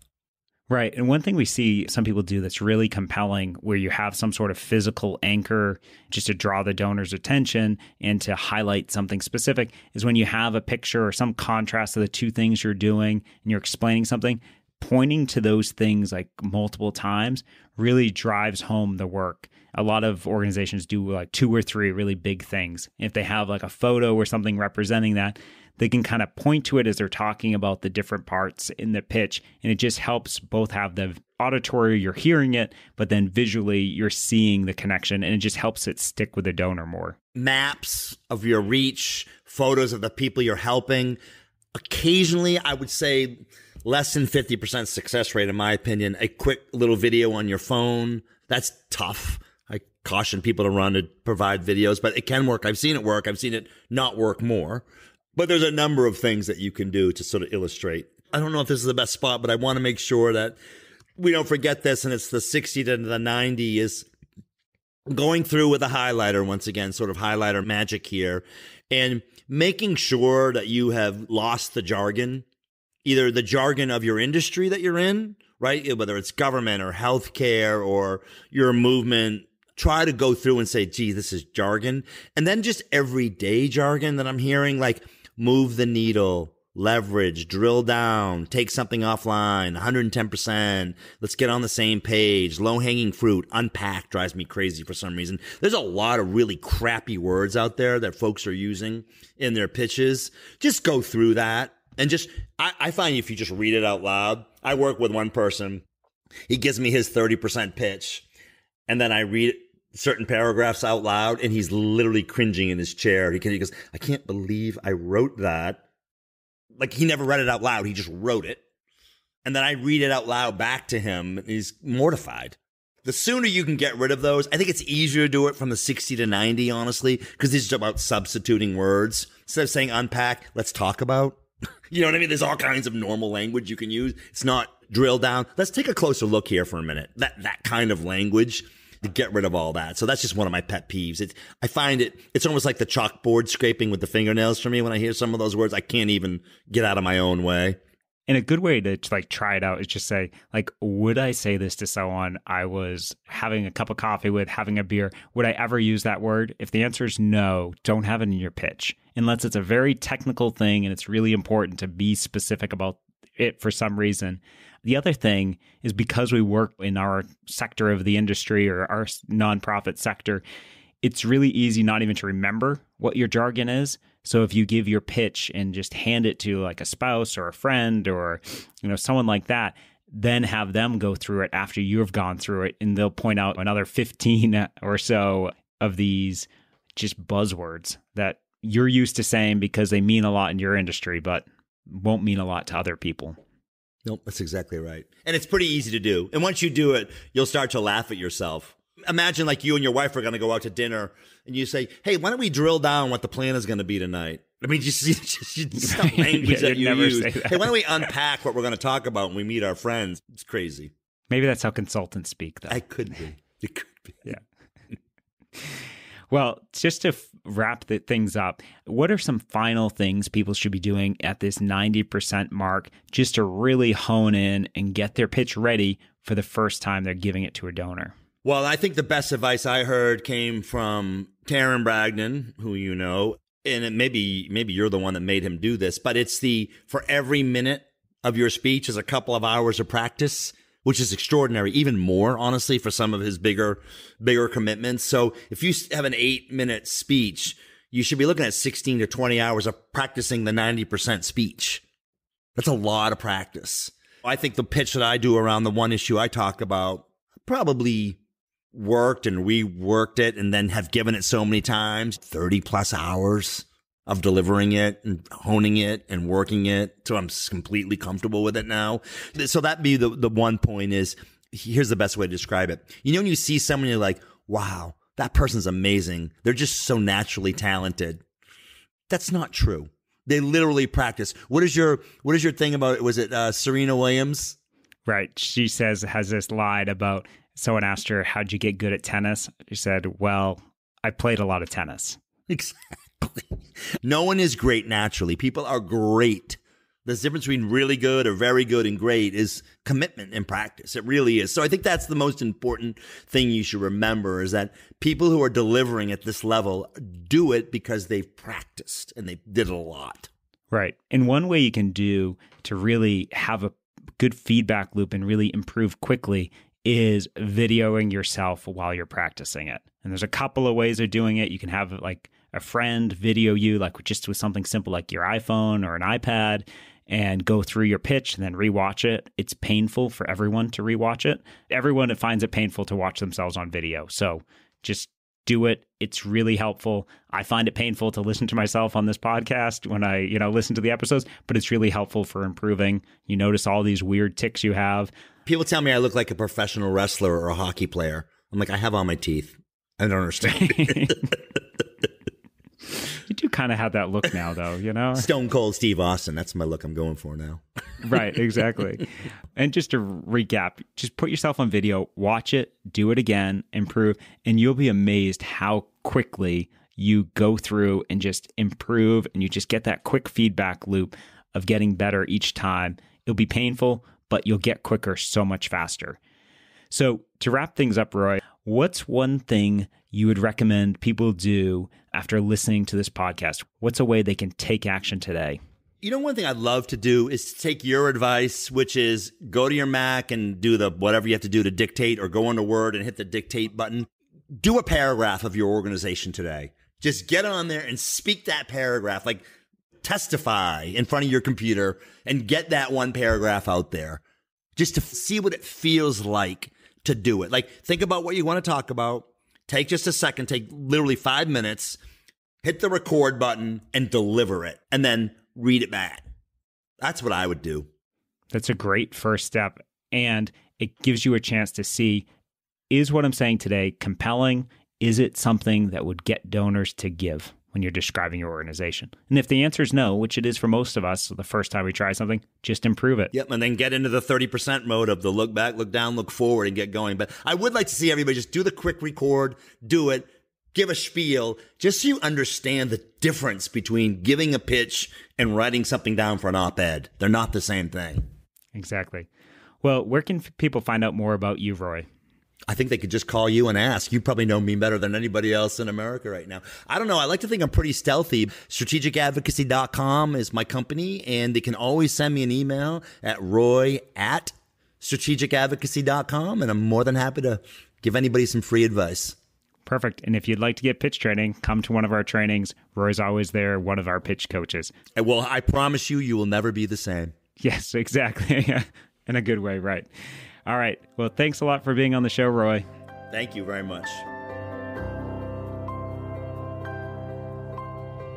Right. And one thing we see some people do that's really compelling, where you have some sort of physical anchor just to draw the donor's attention and to highlight something specific, is when you have a picture or some contrast of the two things you're doing and you're explaining something, pointing to those things like multiple times really drives home the work a lot of organizations do like two or three really big things. if they have like a photo or something representing that, they can kind of point to it as they're talking about the different parts in the pitch. And it just helps both have the auditory, you're hearing it, but then visually, you're seeing the connection. And it just helps it stick with the donor more. Maps of your reach, photos of the people you're helping. Occasionally, I would say less than 50% success rate, in my opinion. A quick little video on your phone, that's tough caution people to run to provide videos, but it can work. I've seen it work. I've seen it not work more. But there's a number of things that you can do to sort of illustrate. I don't know if this is the best spot, but I want to make sure that we don't forget this. And it's the 60 to the 90 is going through with a highlighter once again, sort of highlighter magic here, and making sure that you have lost the jargon, either the jargon of your industry that you're in, right? Whether it's government or healthcare or your movement try to go through and say, gee, this is jargon. And then just everyday jargon that I'm hearing, like move the needle, leverage, drill down, take something offline, 110%. Let's get on the same page. Low hanging fruit, unpack drives me crazy for some reason. There's a lot of really crappy words out there that folks are using in their pitches. Just go through that and just, I, I find if you just read it out loud, I work with one person. He gives me his 30% pitch and then I read certain paragraphs out loud and he's literally cringing in his chair. He, he goes, I can't believe I wrote that. Like he never read it out loud, he just wrote it. And then I read it out loud back to him and he's mortified. The sooner you can get rid of those, I think it's easier to do it from the 60 to 90, honestly, because it's just about substituting words. Instead of saying unpack, let's talk about. you know what I mean? There's all kinds of normal language you can use. It's not drill down. Let's take a closer look here for a minute. That, that kind of language to get rid of all that. So that's just one of my pet peeves. It's, I find it, it's almost like the chalkboard scraping with the fingernails for me when I hear some of those words. I can't even get out of my own way. And a good way to like try it out is just say, like, would I say this to someone I was having a cup of coffee with, having a beer? Would I ever use that word? If the answer is no, don't have it in your pitch unless it's a very technical thing and it's really important to be specific about it for some reason. The other thing is because we work in our sector of the industry or our nonprofit sector, it's really easy not even to remember what your jargon is. So if you give your pitch and just hand it to like a spouse or a friend or you know someone like that, then have them go through it after you have gone through it and they'll point out another 15 or so of these just buzzwords that you're used to saying because they mean a lot in your industry but won't mean a lot to other people. Nope, that's exactly right. And it's pretty easy to do. And once you do it, you'll start to laugh at yourself. Imagine like you and your wife are going to go out to dinner and you say, Hey, why don't we drill down what the plan is going to be tonight? I mean, just, just, just some language yeah, that you use. That. Hey, why don't we unpack what we're going to talk about when we meet our friends? It's crazy. Maybe that's how consultants speak, though. I could be. It could be. Yeah. Well, just to wrap the things up, what are some final things people should be doing at this 90% mark just to really hone in and get their pitch ready for the first time they're giving it to a donor? Well, I think the best advice I heard came from Taryn Bragdon, who you know, and maybe maybe you're the one that made him do this, but it's the for every minute of your speech is a couple of hours of practice which is extraordinary, even more honestly for some of his bigger bigger commitments. So if you have an 8-minute speech, you should be looking at 16 to 20 hours of practicing the 90% speech. That's a lot of practice. I think the pitch that I do around the one issue I talk about probably worked and reworked it and then have given it so many times 30 plus hours of delivering it and honing it and working it. So I'm completely comfortable with it now. So that be the, the one point is here's the best way to describe it. You know, when you see someone, you're like, wow, that person's amazing. They're just so naturally talented. That's not true. They literally practice. What is your what is your thing about it? Was it uh, Serena Williams? Right. She says has this lied about someone asked her, How'd you get good at tennis? She said, Well, I played a lot of tennis. Exactly. no one is great naturally. People are great. The difference between really good or very good and great is commitment and practice. It really is. So I think that's the most important thing you should remember is that people who are delivering at this level do it because they've practiced and they did it a lot. Right. And one way you can do to really have a good feedback loop and really improve quickly is videoing yourself while you're practicing it. And there's a couple of ways of doing it. You can have like a friend video you, like just with something simple like your iPhone or an iPad, and go through your pitch and then rewatch it. It's painful for everyone to rewatch it. Everyone finds it painful to watch themselves on video. So just do it. It's really helpful. I find it painful to listen to myself on this podcast when I, you know, listen to the episodes, but it's really helpful for improving. You notice all these weird ticks you have people tell me I look like a professional wrestler or a hockey player. I'm like, I have all my teeth. I don't understand. you do kind of have that look now, though, you know? Stone Cold Steve Austin. That's my look I'm going for now. right, exactly. And just to recap, just put yourself on video, watch it, do it again, improve, and you'll be amazed how quickly you go through and just improve and you just get that quick feedback loop of getting better each time. It'll be painful, but you'll get quicker so much faster. So, to wrap things up, Roy, what's one thing you would recommend people do after listening to this podcast? What's a way they can take action today? You know, one thing I'd love to do is to take your advice, which is go to your Mac and do the whatever you have to do to dictate or go into Word and hit the dictate button. Do a paragraph of your organization today. Just get on there and speak that paragraph. Like, testify in front of your computer and get that one paragraph out there just to see what it feels like to do it. Like, think about what you want to talk about. Take just a second, take literally five minutes, hit the record button and deliver it, and then read it back. That's what I would do. That's a great first step. And it gives you a chance to see is what I'm saying today compelling? Is it something that would get donors to give? when you're describing your organization? And if the answer is no, which it is for most of us, so the first time we try something, just improve it. Yep, and then get into the 30% mode of the look back, look down, look forward, and get going. But I would like to see everybody just do the quick record, do it, give a spiel, just so you understand the difference between giving a pitch and writing something down for an op ed. They're not the same thing. Exactly. Well, where can people find out more about you, Roy? I think they could just call you and ask. You probably know me better than anybody else in America right now. I don't know. I like to think I'm pretty stealthy. Strategicadvocacy.com is my company, and they can always send me an email at roy at strategicadvocacy.com, and I'm more than happy to give anybody some free advice. Perfect. And if you'd like to get pitch training, come to one of our trainings. Roy's always there, one of our pitch coaches. And well, I promise you, you will never be the same. Yes, exactly. in a good way, right. All right. Well, thanks a lot for being on the show, Roy. Thank you very much.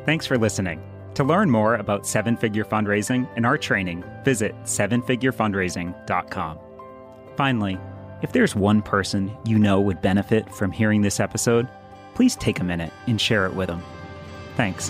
Thanks for listening. To learn more about seven figure fundraising and our training, visit sevenfigurefundraising.com. Finally, if there's one person you know would benefit from hearing this episode, please take a minute and share it with them. Thanks.